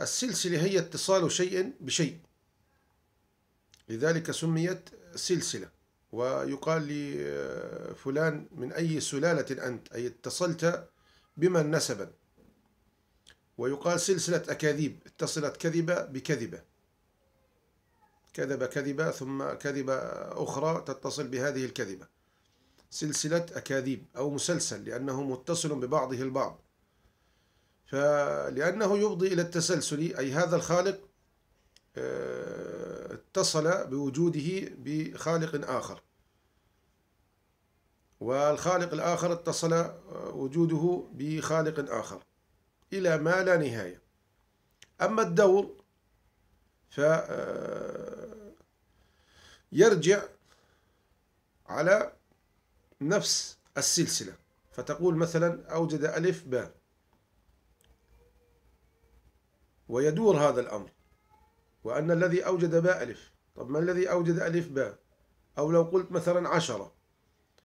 السلسلة هي اتصال شيء بشيء لذلك سميت سلسلة ويقال لفلان آه، من أي سلالة أنت أي اتصلت بمن نسبا ويقال سلسلة أكاذيب اتصلت كذبة بكذبة كذب كذبة ثم كذبة أخرى تتصل بهذه الكذبة سلسلة أكاذيب أو مسلسل لأنه متصل ببعضه البعض فلأنه يفضي إلى التسلسل أي هذا الخالق آه، اتصل بوجوده بخالق آخر والخالق الآخر اتصل آه، وجوده بخالق آخر إلى ما لا نهاية أما الدور فيرجع آه، يرجع على نفس السلسلة فتقول مثلا أوجد ألف باء ويدور هذا الأمر وأن الذي أوجد باء ألف طب ما الذي أوجد ألف باء أو لو قلت مثلا عشرة